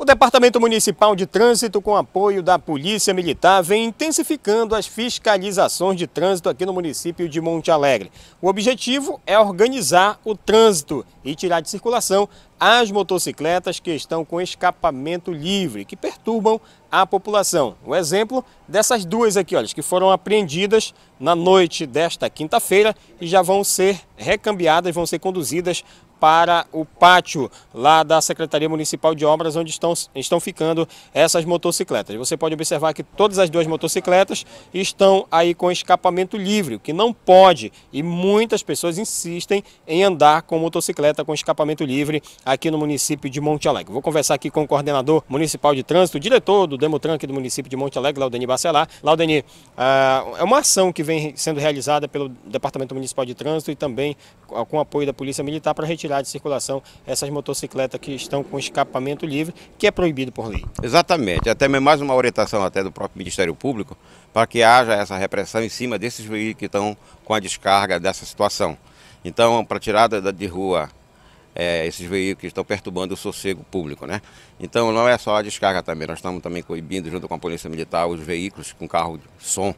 O Departamento Municipal de Trânsito, com apoio da Polícia Militar, vem intensificando as fiscalizações de trânsito aqui no município de Monte Alegre. O objetivo é organizar o trânsito e tirar de circulação as motocicletas que estão com escapamento livre, que perturbam a população. O exemplo dessas duas aqui, olha, que foram apreendidas na noite desta quinta-feira e já vão ser recambiadas, vão ser conduzidas para o pátio lá da Secretaria Municipal de Obras, onde estão, estão ficando essas motocicletas. Você pode observar que todas as duas motocicletas estão aí com escapamento livre, o que não pode, e muitas pessoas insistem em andar com motocicleta com escapamento livre aqui no município de Monte Alegre. Vou conversar aqui com o coordenador municipal de trânsito, diretor do Demotran aqui do município de Monte Alegre, Laudeni Bacelar. Laudeni, ah, é uma ação que vem sendo realizada pelo Departamento Municipal de Trânsito e também com apoio da Polícia Militar para retirar tirar de circulação essas motocicletas que estão com escapamento livre, que é proibido por lei. Exatamente. Até mais uma orientação até do próprio Ministério Público para que haja essa repressão em cima desses veículos que estão com a descarga dessa situação. Então, para tirar de rua é, esses veículos que estão perturbando o sossego público, né? Então, não é só a descarga também, nós estamos também coibindo, junto com a Polícia Militar, os veículos com carro de som,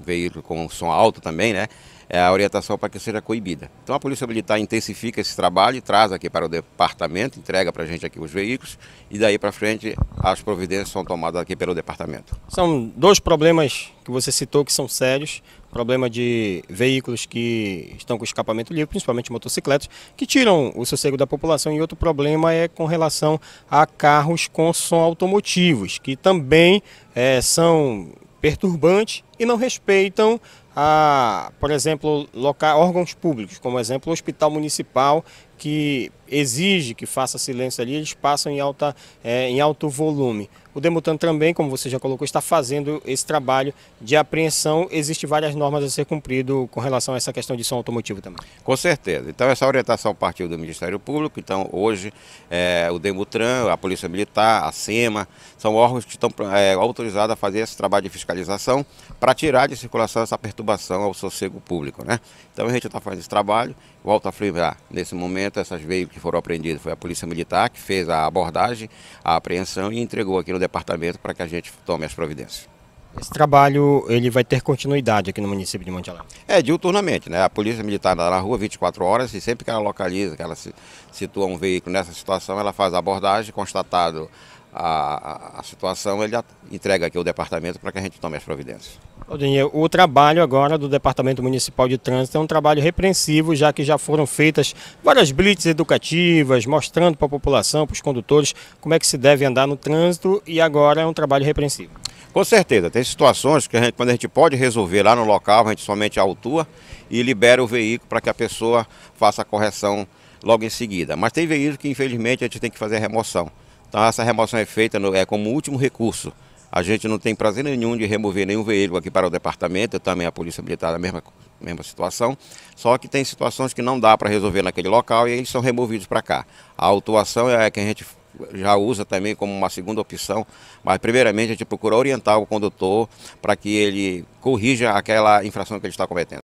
veículo com som alto também, né? É a orientação para que seja coibida. Então a Polícia Militar intensifica esse trabalho, e traz aqui para o departamento, entrega para a gente aqui os veículos e daí para frente as providências são tomadas aqui pelo departamento. São dois problemas que você citou que são sérios, problema de veículos que estão com escapamento livre, principalmente motocicletas, que tiram o sossego da população. E outro problema é com relação a carros com som automotivos, que também é, são perturbantes e não respeitam, a, por exemplo, local, órgãos públicos, como exemplo o hospital municipal, que exige que faça silêncio ali, eles passam em, alta, é, em alto volume. O Demutan também, como você já colocou, está fazendo esse trabalho de apreensão. Existem várias normas a ser cumprido com relação a essa questão de som automotivo também. Com certeza. Então, essa orientação partiu do Ministério Público. Então, hoje, é, o Demutran, a Polícia Militar, a SEMA, são órgãos que estão é, autorizados a fazer esse trabalho de fiscalização para para tirar de circulação essa perturbação ao sossego público. Né? Então a gente está fazendo esse trabalho, volta a frisar, nesse momento essas veículos que foram apreendidos foi a Polícia Militar que fez a abordagem, a apreensão e entregou aqui no departamento para que a gente tome as providências. Esse trabalho ele vai ter continuidade aqui no município de Monte Alegre? É, diuturnamente, né? A polícia militar está na rua 24 horas e sempre que ela localiza, que ela situa um veículo nessa situação, ela faz a abordagem, constatado a, a situação, ele entrega aqui ao departamento para que a gente tome as providências. o trabalho agora do Departamento Municipal de Trânsito é um trabalho repreensivo, já que já foram feitas várias blitz educativas, mostrando para a população, para os condutores, como é que se deve andar no trânsito e agora é um trabalho repreensivo. Com certeza, tem situações que a gente, quando a gente pode resolver lá no local, a gente somente autua e libera o veículo para que a pessoa faça a correção logo em seguida. Mas tem veículos que infelizmente a gente tem que fazer remoção. Então essa remoção é feita no, é como último recurso. A gente não tem prazer nenhum de remover nenhum veículo aqui para o departamento, também a Polícia Militar a mesma, mesma situação, só que tem situações que não dá para resolver naquele local e eles são removidos para cá. A autuação é a que a gente já usa também como uma segunda opção, mas primeiramente a gente procura orientar o condutor para que ele corrija aquela infração que ele está cometendo.